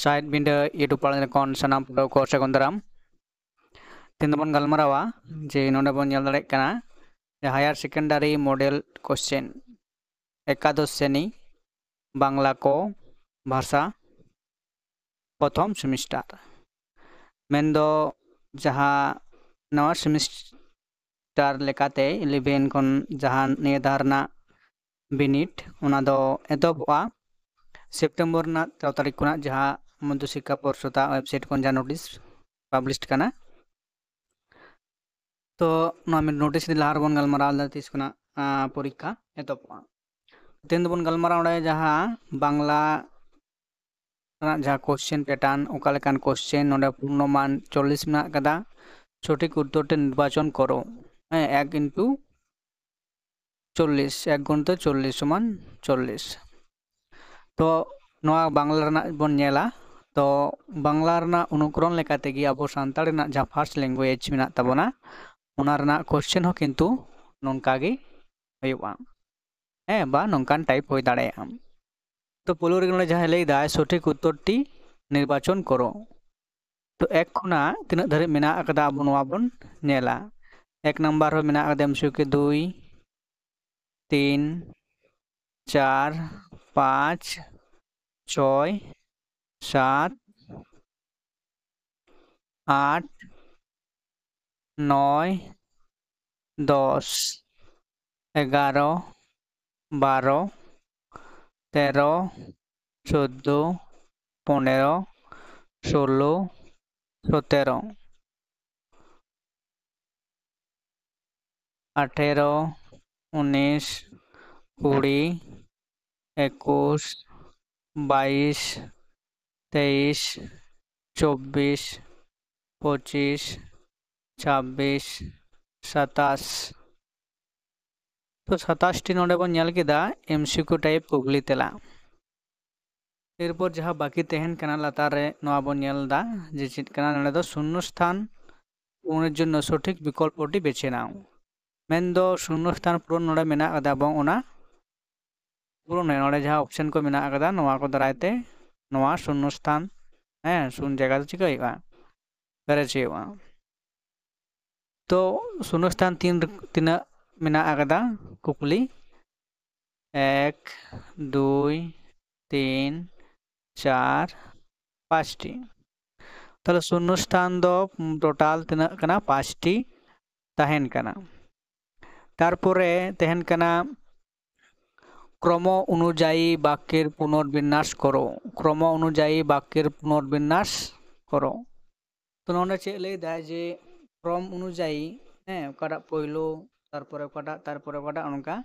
సాయిబిండ్ YouTube పాడైన కాన్సన్ course కొందరం తిందబన్ గల్మరావా జే నోడబన్ ఎల్దడే కనా higher secondary model question एकादश श्रेणी बांग्ला को भाषा प्रथम सेमिस्टार मेन दो जहाँ नवा सेमिस्टार लेकाते इलेवेन कन जहाँ निये धारणा बिनिट उना दो एतोबा सेप्टेम्बर ना चौदह तारीख को जहाँ মধ্য শিক্ষা পর্ষদ ওয়েবসাইট ᱠᱷᱚᱱ ᱡᱟ ᱱᱳᱴᱤᱥ ᱯᱟᱵᱞᱤᱥᱰ ᱠᱟᱱᱟ ᱛᱚ ᱱᱚᱣᱟ ᱢᱤᱫ ᱱᱳᱴᱤᱥ ᱨᱮ ᱞᱟᱦᱟ ᱨᱮᱵᱚᱱ ᱜᱟᱞᱢᱟᱨᱟᱣ ᱞᱮᱫᱟ ᱛᱤᱥ ᱠᱷᱚᱱᱟᱜ ᱯᱚᱨᱤᱠᱠᱷᱟ ᱮᱛᱚᱦᱚᱵᱚᱜᱼᱟ ᱛᱮᱦᱮᱧ ᱫᱚᱵᱚᱱ ᱜᱟᱞᱢᱟᱨᱟᱣ ᱚᱸᱰᱮ ᱡᱟᱦᱟᱸ ᱵᱟᱝᱞᱟ ᱨᱮᱱᱟᱜ ᱡᱟᱦᱟᱸ ᱠᱚᱥᱪᱮᱱ ᱯᱮᱴᱟᱨᱱ ᱚᱠᱟ ᱞᱮᱠᱟᱱ ᱠᱚᱥᱪᱮᱱ ᱱᱚᱰᱮ ᱯূর্ণমান চল্লিশ ᱢᱮᱱᱟᱜ ᱟᱠᱟᱫᱟ সঠিক উত্তরটি নির্বাচন করো হ্যাঁ এক ইন্টু চল্লিশ এক ঘন্টা চল্লিশ সমান চল্লিশ তো নয়া বাংলা বন নেলা ᱛᱚ ᱵᱟᱝᱞᱟ ᱨᱮᱱᱟᱜ ᱚᱱᱩᱠᱨᱚᱱ ᱞᱮᱠᱟ ᱛᱮᱜᱮ ᱟᱵᱚ ᱥᱟᱱᱛᱟᱲ ᱨᱮᱱᱟᱜ ᱡᱟᱦᱟᱸ ᱯᱷᱟᱥᱴ ᱞᱮᱝᱜᱩᱭᱮᱡᱽ ᱢᱮᱱᱟᱜ ᱛᱟᱵᱚᱱᱟ ᱚᱱᱟ ᱨᱮᱱᱟᱜ ᱠᱚᱥᱪᱮᱱ ᱦᱚᱸ ᱠᱤᱱᱛᱩ ᱱᱚᱝᱠᱟ ᱜᱮ ᱦᱩᱭᱩᱜᱼᱟ ᱦᱮᱸ ᱵᱟ ᱱᱚᱝᱠᱟᱱ ᱴᱟᱭᱤᱯ ᱦᱩᱭ ᱫᱟᱲᱮᱭᱟᱜᱼᱟ ᱛᱚ ᱯᱳᱭᱞᱳ ᱨᱮᱜᱮ ᱱᱚᱰᱮ ᱡᱟᱦᱟᱸᱭ ᱞᱟᱹᱭᱫᱟᱭ ᱥᱚᱴᱷᱤᱠ ᱩᱛᱛᱚᱨᱴᱤ ᱱᱤᱨᱵᱟᱪᱚᱱ ᱠᱚᱨᱚ ᱛᱚ ᱮᱠ ᱠᱷᱚᱱᱟᱜ ᱛᱤᱱᱟᱹᱜ ᱫᱷᱟᱹᱨᱤᱡ ᱢᱮᱱᱟᱜ ᱟᱠᱟᱫᱟ ᱟᱵᱚ ᱱᱚᱣᱟ ᱵᱚᱱ ᱧᱮᱞᱟ ᱮᱠ ᱱᱟᱢᱵᱟᱨ ᱦᱚᱸ ᱢᱮᱱᱟᱜ ᱟᱠᱟᱫᱟ ᱮᱢᱥᱤᱠᱤ দুই তিন চার পাঁচ ছয় সাত আট নয় দশ এগারো বারো তেরো চোদ্দো পনেরো ষোলো সতেরো আঠেরো উনিশ কুড়ি একুশ বাইশ तेईस चौबीस पच्चीस छब्बीस सताश तो सताशटी सी एमसीक्यू टाइप कुगली तेला इरपर जहाँ बाकी तेहन लतार नोदा जे चेदना ना तो शून्य स्थान जो सठीक विकल्पटी बेचे ना मेन दो शून्य स्थान पूरण नोड़े मेना पूरण नोड़े जहाँ ऑप्शन को मेना दारायते ᱱᱚᱣᱟ ᱥᱩᱱᱱᱚ ᱥᱛᱷᱟᱱ ᱦᱮᱸ ᱥᱩᱱ ᱡᱟᱭᱜᱟ ᱫᱚ ᱪᱤᱠᱟᱹ ᱦᱩᱭᱩᱜᱼᱟ ᱯᱮᱨᱮᱡ ᱦᱩᱭᱩᱜᱼᱟ ᱛᱚ ᱥᱩᱱᱱᱚ ᱥᱛᱷᱟᱱ ᱛᱤᱱ ᱛᱤᱱᱟᱹᱜ ᱢᱮᱱᱟᱜ ᱟᱠᱟᱫᱟ ᱠᱩᱠᱞᱤ ᱮᱠ ᱫᱩᱭ তিন চার পাঁচটি তাহলে শূন্যস্থান দো টোটাল তিনাগ কানা পাঁচটি তাহেন কানা তারপরে তেহেন কানা ক্রম অনুযায়ী বাক্যের পুনর্বিন্যাস করো ক্রম অনুযায়ী বাক্যের পুনর্বিন্যাস করো তো ননে চেলে দেয় যে ক্রম অনুযায়ী হ্যাঁ ᱚᱠᱟᱴᱟᱜ ᱯᱳᱭᱞᱳ ᱛᱟᱨᱯᱚᱨᱮ ᱚᱠᱟᱴᱟᱜ ᱛᱟᱨᱯᱚᱨᱮ ᱚᱠᱟᱴᱟᱜ ᱚᱱᱠᱟ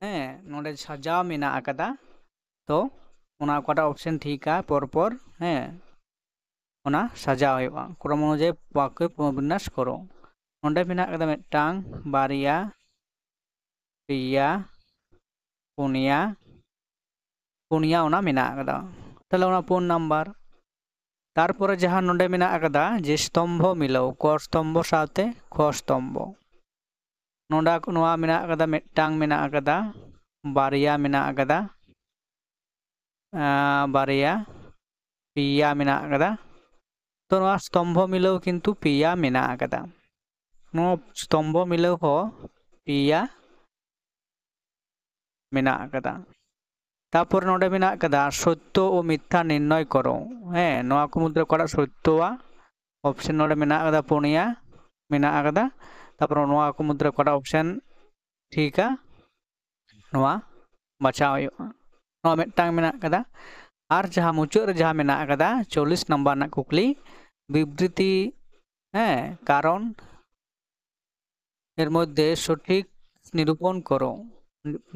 ᱦᱮᱸ ᱱᱚᱰᱮ ᱥᱟᱡᱟᱣ ᱢᱮᱱᱟᱜ ᱟᱠᱟᱫᱟ ᱛᱚ ᱚᱱᱟ ᱚᱠᱟᱴᱟᱜ ᱚᱯᱥᱮᱱ ᱴᱷᱤᱠᱟ পরপর হ্যাঁ ᱚᱱᱟ সাজাᱣ ᱦᱩᱭᱩᱜᱼᱟ ক্রম অনুযায়ী বাক্য পুনর্বিন্যাস করো ᱚᱸᱰᱮ ᱢᱮᱱᱟᱜ ᱟᱠᱟᱫᱟ ᱢᱤᱫᱴᱟᱝ ᱵᱟᱨᱭᱟ ᱯᱮᱭᱟ ᱯᱩᱱᱭᱟ ᱯᱩᱱᱭᱟ ᱚᱱᱟ ᱢᱮᱱᱟᱜ ᱟᱠᱟᱫᱟ ᱛᱟᱦᱞᱮ ᱚᱱᱟ ᱯᱩᱱ ᱱᱟᱢᱵᱟᱨ ᱛᱟᱨᱯᱚᱨᱮ ᱡᱟᱦᱟᱸ ᱱᱚᱰᱮ ᱢᱮᱱᱟᱜ ᱟᱠᱟᱫᱟ ᱡᱮ ᱥᱛᱚᱢᱵᱷᱚ ᱢᱤᱞᱟᱹᱣ ᱠᱚ ᱥᱛᱚᱢᱵᱷᱚ ᱥᱟᱶᱛᱮ ᱠᱷᱚ ᱥᱛᱚᱢᱵᱷᱚ ᱱᱚᱰᱟ ᱱᱚᱣᱟ ᱢᱮᱱᱟᱜ ᱟᱠᱟᱫᱟ ᱢᱤᱫᱴᱟᱝ ᱢᱮᱱᱟᱜ ᱟᱠᱟᱫᱟ ᱵᱟᱨᱭᱟ ᱢᱮᱱᱟᱜ ᱟᱠᱟᱫᱟ बारया पिया मेना तो स्तम्भ मिलव किन्तु पिया मेना स्तम्भ मिलव पिया ᱢᱮᱱᱟᱜ ᱟᱠᱟᱫᱟ ᱛᱟᱯᱚᱨ ᱱᱚᱰᱮ ᱢᱮᱱᱟᱜ ᱟᱠᱟᱫᱟ ᱥᱚᱛᱛᱚ ও মিথ্যা ᱱᱤᱨণয় করো ᱦᱮᱸ ᱱᱚᱣᱟ ᱠᱚ ᱢᱩᱫᱽᱨᱮ ᱚᱠᱟᱴᱟᱜ ᱥᱚᱛᱛᱚᱣᱟ ᱚᱯᱥᱮᱱ ᱱᱚᱰᱮ ᱢᱮᱱᱟᱜ ᱟᱠᱟᱫᱟ ᱯᱩᱱᱭᱟ ᱢᱮᱱᱟᱜ ᱟᱠᱟᱫᱟ ᱛᱟᱯᱚᱨ ᱱᱚᱣᱟ ᱠᱚ ᱢᱩᱫᱽᱨᱮ ᱚᱠᱟᱴᱟᱜ ᱚᱯᱥᱮᱱ ᱴᱷᱤᱠᱟ ᱱᱚᱣᱟ ᱵᱟᱪᱷᱟᱣ ᱦᱩᱭᱩᱜᱼᱟ ᱱᱚᱣᱟ ᱢᱤᱫᱴᱟᱝ ᱢᱮᱱᱟᱜ ᱟᱠᱟᱫᱟ ᱟᱨ ᱡᱟᱦᱟᱸ ᱢᱩᱪᱟᱹᱫ ᱨᱮ ᱡᱟᱦᱟᱸ ᱢᱮᱱᱟᱜ ᱟᱠᱟᱫᱟ 40 ᱱᱟᱢᱵᱟᱨ ᱨᱮᱱᱟᱜ ᱠᱩᱠᱞᱤ বিবৃতি হ্যাঁ কারণ এর মধ্যে সঠিক নিরূপণ করো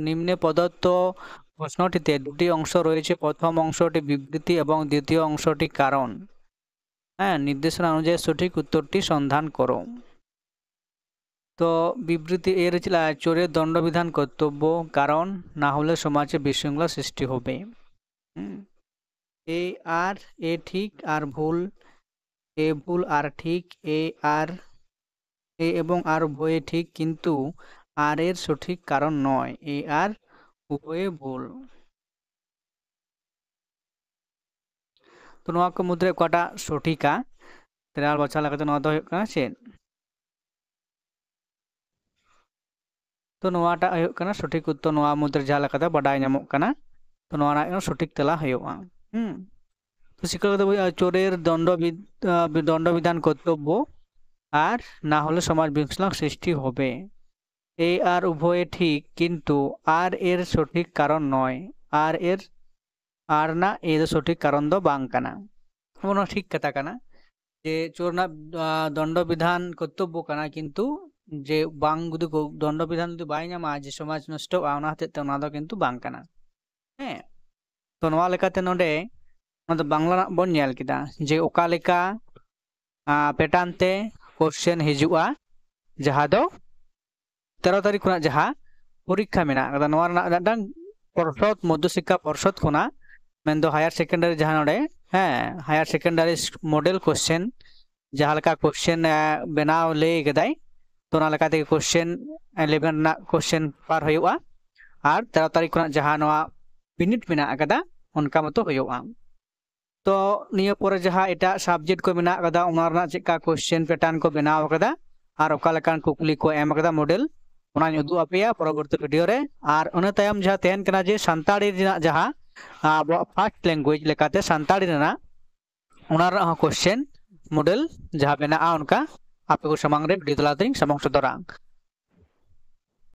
নিম্নে প্রদত্ত প্রশ্নটিতে দুটি অংশ রয়েছে প্রথম অংশটি বিবৃতি এবং দ্বিতীয় অংশটি কারণ হ্যাঁ নির্দেশনা অনুযায়ী সঠিক উত্তরটি সন্ধান করো তো বিবৃতি এর চোরের দণ্ডবিধান কর্তব্য কারণ না হলে সমাজে বিশৃঙ্খলা সৃষ্টি হবে এ আর এ ঠিক আর ভুল এ ভুল আর ঠিক এ আর এ এবং আর ভয়ে ঠিক কিন্তু আর এর সঠিক কারণ নয় এ আর উভয়ে ভুল ᱛᱚ ᱱᱚᱣᱟ ᱠᱚ ᱢᱩᱫᱽᱨᱮ ᱚᱠᱟᱴᱟᱜ ᱥᱚᱴᱷᱤᱠᱟ ᱛᱮᱨᱟᱞ ᱵᱟᱪᱷᱟ ᱞᱮᱠᱟᱛᱮ ᱱᱚᱣᱟ ᱫᱚ ᱦᱩᱭᱩᱜ ᱠᱟᱱᱟ ᱪᱮᱫ ᱛᱚ ᱱᱚᱣᱟᱴᱟᱜ ᱦᱩᱭᱩᱜ ᱠᱟᱱᱟ ᱥᱚᱴᱷᱤᱠ ᱩᱛᱛᱚᱨ ᱱᱚᱣᱟ ᱢᱩᱫᱽᱨᱮ ᱡᱟᱦᱟᱸ ᱞᱮᱠᱟᱛᱮ ᱵᱟᱰᱟᱭ ᱧᱟᱢᱚᱜ ᱠᱟᱱᱟ ᱛᱚ ᱱᱚᱣᱟ ᱨᱮᱱᱟᱜ ᱥᱚᱴᱷᱤक ᱛᱮᱞᱟ ᱦᱩᱭᱩᱜᱼᱟ ᱦᱩᱸ তো শিক্ষাগত চোরের দণ্ড দণ্ডবিধান কর্তব্য আর না হলে সমাজ বিশৃঙ্খলা সৃষ্টি হবে এ আর উভয়ে ঠিক কিন্তু আর এর সঠিক কারণ নয় আর এর আর না ఏదో সঠিক কারণ దో బాంగ్ కన কোনো ঠিক কথা কানা যে চোরনা দণ্ডবিধান কর্তব্য কানা কিন্তু যে বাং যদি দণ্ডবিধান যদি বাই নামা যে সমাজ নষ্ট অনা হতে অনা দো কিন্তু বাং কানা হ্যাঁ তো নয় লেখাতে নোডে অনা দো বাংলা বন নেল কিদা যে ওকা লেকা পেটানতে কোশ্চেন হিজুয়া যাহা দো तेरह तारीख खुना जहाँ परीक्षा मेरा पर्षद मध्य शिक्षा पर्षद को हायर सेकेंडारी जहाँ ना हाँ हायर सेकेंडारी मडल कोश्चन जहाँ कोश्चन बनाव लैदा तो कोश्चन इलेवेन कोश्चन पार हो तेरह तारीख को जहाँ पीनीट मेरा उनका मत हो तो नियपर जहाँ एट सबजेक्ट को मेरा चेक कोश्चन पैटार्न को बनाव कुकली को मडल ᱚᱱᱟᱧ ᱩᱫᱩᱜ ᱟᱯᱮᱭᱟ ᱯᱚᱨᱚᱵᱚᱨᱛᱤ ᱵᱷᱤᱰᱤᱭᱳ ᱨᱮ ᱟᱨ ᱚᱱᱟ ᱛᱟᱭᱚᱢ ᱡᱟᱦᱟᱸ ᱛᱟᱦᱮᱱ ᱠᱟᱱᱟ ᱡᱮ ᱥᱟᱱᱛᱟᱲᱤ ᱨᱮᱱᱟᱜ ᱡᱟᱦᱟᱸ ᱟᱵᱚᱣᱟᱜ ᱯᱷᱟᱥᱴ ᱞᱮᱝᱜᱩᱭᱮᱡ ᱞᱮᱠᱟᱛᱮ ᱥᱟᱱᱛᱟᱲᱤ ᱨᱮᱱᱟᱜ ᱚᱱᱟ ᱨᱮᱱᱟᱜ ᱦᱚᱸ ᱠᱚᱥᱪᱮᱱ ᱢᱚᱰᱮᱞ ᱡᱟᱦᱟᱸ ᱵᱮᱱᱟᱜᱼᱟ ᱚᱱᱠᱟ ᱟᱯᱮ ᱠᱚ ᱥᱟᱢᱟᱝ ᱨᱮ ᱵᱷᱤᱰᱤᱭᱳ ᱛᱟᱞᱟᱛᱮᱧ ᱥᱟᱢᱟᱝ ᱥᱚᱫᱚᱨᱟ